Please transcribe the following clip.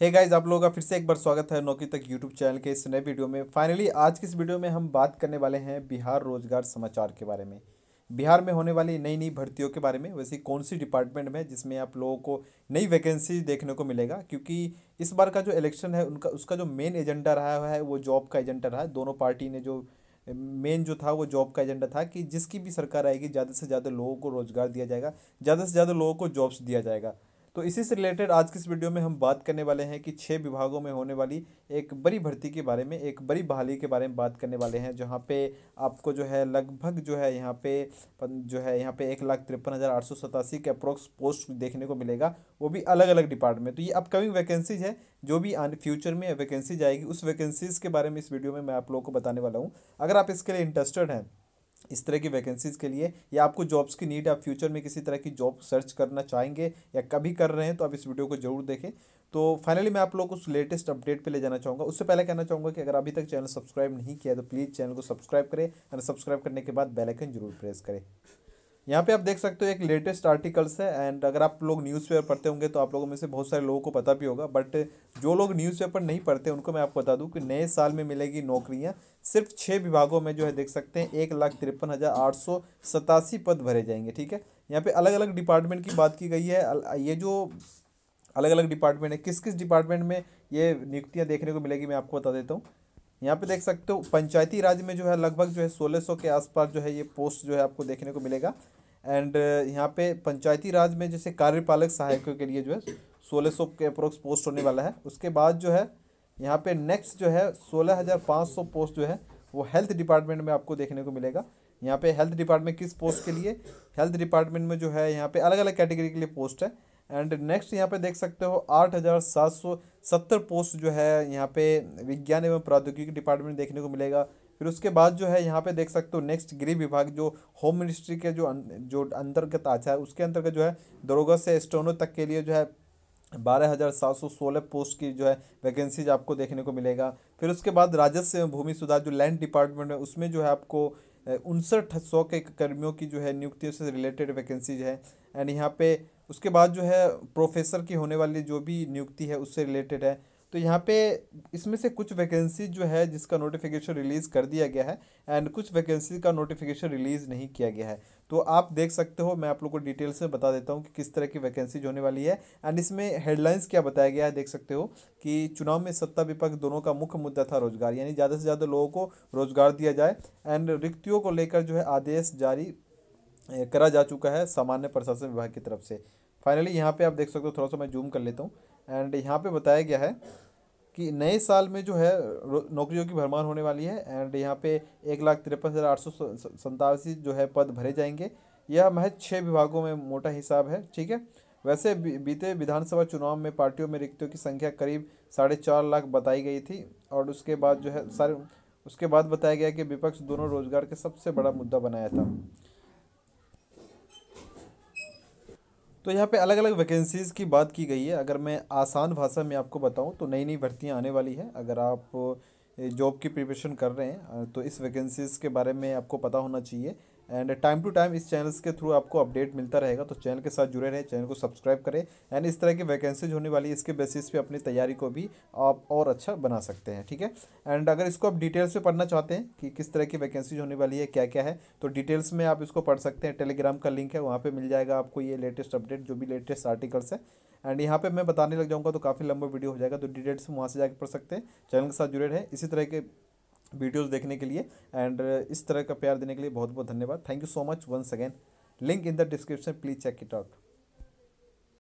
हे hey guys आप लोगों का फिर से एक बार स्वागत है नौकरी तक यूट्यूब चैनल के इस नए वीडियो में फाइनली आज की इस वीडियो में हम बात करने वाले हैं बिहार रोजगार समाचार के बारे में बिहार में होने वाली नई नई भर्तियों के बारे में वैसे कौन सी डिपार्टमेंट में जिसमें आप लोगों को नई वैकेंसी देखने को मिलेगा क्योंकि इस बार का जो इलेक्शन है उनका उसका जो मेन एजेंडा रहा है वो जॉब का एजेंडा रहा है दोनों पार्टी ने जो मेन जो था वो जॉब का एजेंडा था कि जिसकी भी सरकार आएगी ज़्यादा से ज़्यादा लोगों को रोज़गार दिया जाएगा ज़्यादा से ज़्यादा लोगों को जॉब्स दिया जाएगा तो इसी से रिलेटेड आज की इस वीडियो में हम बात करने वाले हैं कि छः विभागों में होने वाली एक बड़ी भर्ती के बारे में एक बड़ी बहाली के बारे में बात करने वाले हैं जहाँ पे आपको जो है लगभग जो है यहाँ पे जो है यहाँ पे एक लाख तिरपन हज़ार आठ सौ सतासी के अप्रोक्स पोस्ट देखने को मिलेगा वो भी अलग अलग डिपार्टमेंट तो ये अपकमिंग वैकेंसीज है जो भी आने फ्यूचर में वैकेंसीज आएगी उस वैकेंसीज़ के बारे में इस वीडियो में मैं आप लोगों को बताने वाला हूँ अगर आप इसके लिए इंटरेस्टेड हैं इस तरह की वैकेंसीज़ के लिए या आपको जॉब्स की नीड आप फ्यूचर में किसी तरह की जॉब सर्च करना चाहेंगे या कभी कर रहे हैं तो आप इस वीडियो को जरूर देखें तो फाइनली मैं आप लोगों को उस लेटेस्ट अपडेट पे ले जाना चाहूँगा उससे पहले कहना चाहूँगा कि अगर अभी तक चैनल सब्सक्राइब नहीं किया तो प्लीज़ चैनल को सब्सक्राइब करें और सब्सक्राइब करने के बाद बेलाइकन जरूर प्रेस करें यहाँ पे आप देख सकते हो एक लेटेस्ट आर्टिकल्स है एंड अगर आप लोग न्यूज़पेपर पढ़ते होंगे तो आप लोगों में से बहुत सारे लोगों को पता भी होगा बट जो लोग न्यूज़पेपर नहीं पढ़ते उनको मैं आपको बता दूं कि नए साल में मिलेगी नौकरियाँ सिर्फ छः विभागों में जो है देख सकते हैं एक लाख तिरपन हज़ार आठ सौ सतासी पद भरे जाएंगे ठीक है यहाँ पर अलग अलग डिपार्टमेंट की बात की गई है ये जो अलग अलग डिपार्टमेंट है किस किस डिपार्टमेंट में ये नियुक्तियाँ देखने को मिलेगी मैं आपको बता देता हूँ यहाँ पे देख सकते हो पंचायती राज में जो है लगभग जो है सोलह सौ के आसपास जो है ये पोस्ट जो है आपको देखने को मिलेगा एंड uh, यहाँ पे पंचायती राज में जैसे कार्यपालक सहायकों के लिए जो है सोलह सौ के अप्रोक्स पोस्ट होने वाला है उसके बाद जो है यहाँ पे नेक्स्ट जो है सोलह हज़ार पाँच सौ पोस्ट जो है वो हेल्थ डिपार्टमेंट में आपको देखने को मिलेगा यहाँ पे हेल्थ डिपार्टमेंट किस पोस्ट के लिए हेल्थ डिपार्टमेंट में जो है यहाँ पे अलग अलग कैटेगरी के लिए पोस्ट है एंड नेक्स्ट यहाँ पे देख सकते हो आठ हज़ार सात सौ सत्तर पोस्ट जो है यहाँ पे विज्ञान एवं प्रौद्योगिकी डिपार्टमेंट देखने को मिलेगा फिर उसके बाद जो है यहाँ पे देख सकते हो नेक्स्ट गृह विभाग जो होम मिनिस्ट्री के जो अं, जो अंतर्गत आचार है उसके अंतर्गत जो है दरोगा से स्टोनो तक के लिए जो है बारह हज़ार सात सौ सोलह पोस्ट की जो है वैकेंसीज आपको देखने को मिलेगा फिर उसके बाद राजस्व एवं भूमि सुधार जो लैंड डिपार्टमेंट है उसमें जो है आपको उनसठ सौ के कर्मियों की जो है नियुक्तियों से रिलेटेड वैकेंसीज है एंड यहाँ पे उसके बाद जो है प्रोफेसर की होने वाली जो भी नियुक्ति है उससे रिलेटेड है तो यहाँ पे इसमें से कुछ वैकेंसी जो है जिसका नोटिफिकेशन रिलीज़ कर दिया गया है एंड कुछ वैकेंसी का नोटिफिकेशन रिलीज़ नहीं किया गया है तो आप देख सकते हो मैं आप लोग को डिटेल्स में बता देता हूँ कि किस तरह की वैकेंसी होने वाली है एंड इसमें हेडलाइंस क्या बताया गया है देख सकते हो कि चुनाव में सत्ता विपक्ष दोनों का मुख्य मुद्दा था रोजगार यानी ज़्यादा से ज़्यादा लोगों को रोजगार दिया जाए एंड रिक्तियों को लेकर जो है आदेश जारी करा जा चुका है सामान्य प्रशासन विभाग की तरफ से फाइनली यहाँ पे आप देख सकते हो थोड़ा सा मैं जूम कर लेता हूँ एंड यहाँ पे बताया गया है कि नए साल में जो है नौकरियों की भरमार होने वाली है एंड यहाँ पे एक लाख तिरपन हज़ार आठ सौ संतासी जो है पद भरे जाएंगे यह महज छः विभागों में मोटा हिसाब है ठीक है वैसे बीते विधानसभा चुनाव में पार्टियों में रिक्तियों की संख्या करीब साढ़े चार लाख बताई गई थी और उसके बाद जो है सारे उसके बाद बताया गया कि विपक्ष दोनों रोजगार के सबसे बड़ा मुद्दा बनाया था तो यहाँ पे अलग अलग वैकेंसीज़ की बात की गई है अगर मैं आसान भाषा में आपको बताऊँ तो नई नई भर्तियाँ आने वाली हैं अगर आप जॉब की प्रिपरेशन कर रहे हैं तो इस वैकेंसीज़ के बारे में आपको पता होना चाहिए एंड टाइम टू टाइम इस चैनल्स के थ्रू आपको अपडेट मिलता रहेगा तो चैनल के साथ जुड़े रहें चैनल को सब्सक्राइब करें एंड इस तरह की वैकेंसीज होने वाली है इसके बेसिस पे अपनी तैयारी को भी आप और अच्छा बना सकते हैं ठीक है एंड अगर इसको आप डिटेल्स से पढ़ना चाहते हैं कि किस तरह की वैकेंसीज होने वाली है क्या क्या है तो डिटेल्स में आप इसको पढ़ सकते हैं टेलीग्राम का लिंक है वहाँ पर मिल जाएगा आपको ये लेटेस्ट अपडेट जो भी लेटेस्ट आर्टिकल्स है एंड यहाँ पे मैं बताने लग जाऊँगा तो काफ़ी लंबा वीडियो हो जाएगा तो डिटेल्स वहाँ से जाकर पढ़ सकते हैं चैनल के साथ जुड़े रहें इसी तरह के वीडियोस देखने के लिए एंड इस तरह का प्यार देने के लिए बहुत बहुत धन्यवाद thank you so much once again link in the description please check it out